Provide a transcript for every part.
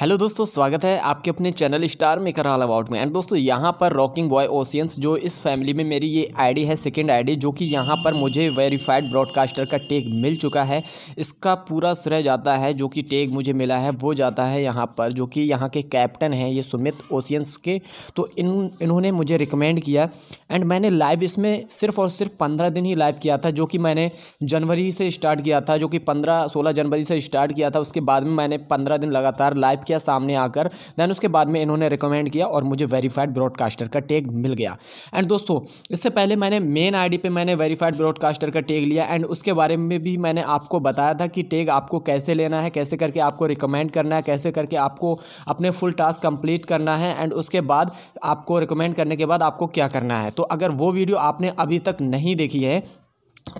hello दोस्तों स्वागत है आपके अपने channel star maker all about में एंड दोस्तों यहाँ पर रॉकिंग बॉय ओशियंस जो इस फैमिली में मेरी ये आईडी है सेकंड आईडी जो कि यहाँ पर मुझे वेरीफाइड ब्रॉडकास्टर का टैग मिल चुका है इसका पूरा श्रेय जाता है जो कि टैग मुझे मिला है वो जाता है यहाँ पर जो कि यहाँ के कैप्टन हैं ये सुमित ओशियंस के तो इन इन्होंने मुझे रिकमेंड किया एंड मैंने लाइव इसमें सिर्फ और सिर्फ पंद्रह दिन ही लाइव किया था जो कि मैंने जनवरी से स्टार्ट किया था जो कि पंद्रह सोलह जनवरी से स्टार्ट किया था उसके बाद में मैंने पंद्रह दिन लगातार लाइव किया सामने आकर देन उसके बाद में इन्होंने रिकमेंड किया और मुझे वेरीफाइड ब्रॉडकास्टर का टेग मिल गया एंड दोस्तों इससे पहले मैंने मेन आईडी पे मैंने वेरीफाइड ब्रॉडकास्टर का टेग लिया एंड उसके बारे में भी मैंने आपको बताया था कि टेग आपको कैसे लेना है कैसे करके आपको रिकमेंड करना है कैसे करके आपको अपने फुल टास्क कंप्लीट करना है एंड उसके बाद आपको रिकमेंड करने के बाद आपको क्या करना है तो अगर वो वीडियो आपने अभी तक नहीं देखी है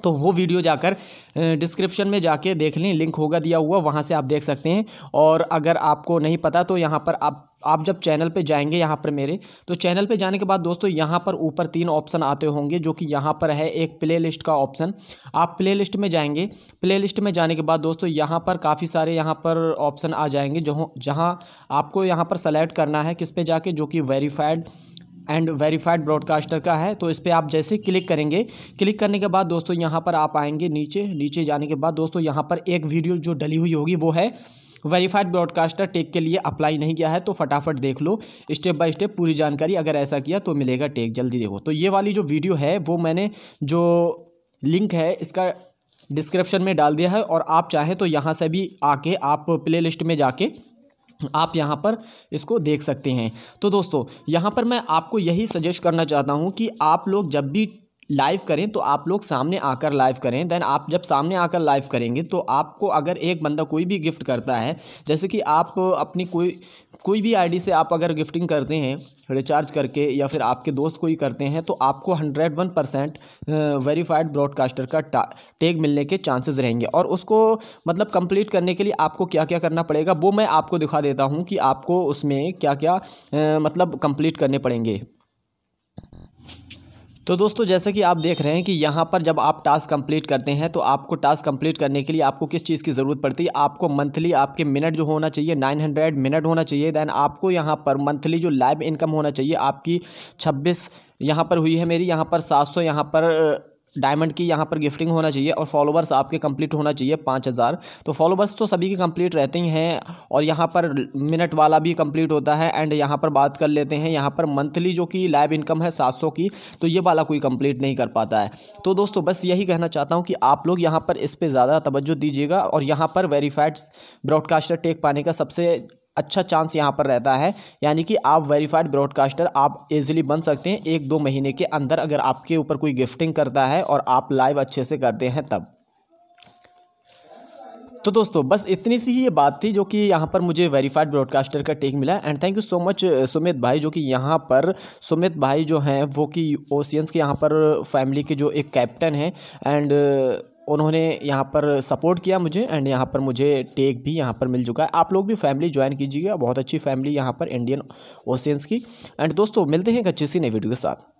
तो वो वीडियो जाकर डिस्क्रिप्शन में जाके देख लें लिंक होगा दिया हुआ वहाँ से आप देख सकते हैं और अगर आपको नहीं पता तो यहाँ पर आप आप जब चैनल पे जाएंगे यहाँ पर मेरे तो चैनल पे जाने के बाद दोस्तों यहाँ पर ऊपर तीन ऑप्शन आते होंगे जो कि यहाँ पर है एक प्ले लिस्ट का ऑप्शन आप प्ले लिस्ट में जाएंगे प्ले लिस्ट में जाने के बाद दोस्तों यहाँ पर काफ़ी सारे यहाँ पर ऑप्शन आ जाएंगे जो जहाँ आपको यहाँ पर सेलेक्ट करना है किस पे जाके जो कि वेरीफाइड एंड वेरीफाइड ब्रॉडकास्टर का है तो इस पर आप जैसे क्लिक करेंगे क्लिक करने के बाद दोस्तों यहाँ पर आप आएंगे नीचे नीचे जाने के बाद दोस्तों यहाँ पर एक वीडियो जो डली हुई होगी वो है वेरीफाइड ब्रॉडकास्टर टेक के लिए अप्लाई नहीं किया है तो फटाफट देख लो स्टेप बाय स्टेप पूरी जानकारी अगर ऐसा किया तो मिलेगा टेक जल्दी देखो तो ये वाली जो वीडियो है वो मैंने जो लिंक है इसका डिस्क्रिप्शन में डाल दिया है और आप चाहें तो यहाँ से भी आके आप प्ले लिस्ट में जाके आप यहाँ पर इसको देख सकते हैं तो दोस्तों यहाँ पर मैं आपको यही सजेस्ट करना चाहता हूँ कि आप लोग जब भी लाइव करें तो आप लोग सामने आकर लाइव करें देन आप जब सामने आकर लाइव करेंगे तो आपको अगर एक बंदा कोई भी गिफ्ट करता है जैसे कि आप अपनी कोई कोई भी आईडी से आप अगर गिफ्टिंग करते हैं रिचार्ज करके या फिर आपके दोस्त कोई करते हैं तो आपको hundred one percent verified broadcaster का टैग मिलने के चांसेस रहेंगे और उसको मतलब कंप्लीट करने के लिए आपको क्या क्या करना पड़ेगा वो मैं आपको दिखा देता हूँ कि आपको उसमें क्या क्या मतलब कंप्लीट करने पड़ेंगे तो दोस्तों जैसा कि आप देख रहे हैं कि यहाँ पर जब आप टास्क कंप्लीट करते हैं तो आपको टास्क कंप्लीट करने के लिए आपको किस चीज़ की ज़रूरत पड़ती है आपको मंथली आपके मिनट जो होना चाहिए 900 मिनट होना चाहिए दैन आपको यहाँ पर मंथली जो लाइव इनकम होना चाहिए आपकी 26 यहाँ पर हुई है मेरी यहाँ पर 700 सौ यहाँ पर डायमंड की यहाँ पर गिफ्टिंग होना चाहिए और फॉलोवर्स आपके कंप्लीट होना चाहिए पाँच हज़ार तो फॉलोवर्स तो सभी के कंप्लीट रहते ही हैं और यहाँ पर मिनट वाला भी कंप्लीट होता है एंड यहाँ पर बात कर लेते हैं यहाँ पर मंथली जो कि लाइव इनकम है सात सौ की तो ये वाला कोई कंप्लीट नहीं कर पाता है तो दोस्तों बस यही कहना चाहता हूँ कि आप लोग यहाँ पर इस पर ज़्यादा तवज्जो दीजिएगा और यहाँ पर वेरीफाइड ब्रॉडकास्टर टेक पाने का सबसे अच्छा चांस यहाँ पर रहता है यानी कि आप वेरीफाइड ब्रॉडकास्टर आप इजीली बन सकते हैं एक दो महीने के अंदर अगर आपके ऊपर कोई गिफ्टिंग करता है और आप लाइव अच्छे से करते हैं तब तो दोस्तों बस इतनी सी ही ये बात थी जो कि यहाँ पर मुझे वेरीफाइड ब्रॉडकास्टर का टेक मिला and thank you so much Sumit भाई जो कि यहाँ पर सुमित भाई जो हैं वो कि ओशियंस के यहाँ पर फैमिली के जो एक कैप्टन हैं एंड उन्होंने यहाँ पर सपोर्ट किया मुझे एंड यहाँ पर मुझे टेक भी यहाँ पर मिल चुका है आप लोग भी फैमिली ज्वाइन कीजिएगा बहुत अच्छी फैमिली यहाँ पर इंडियन ओशियंस की एंड दोस्तों मिलते हैं एक अच्छी सी नई वीडियो के साथ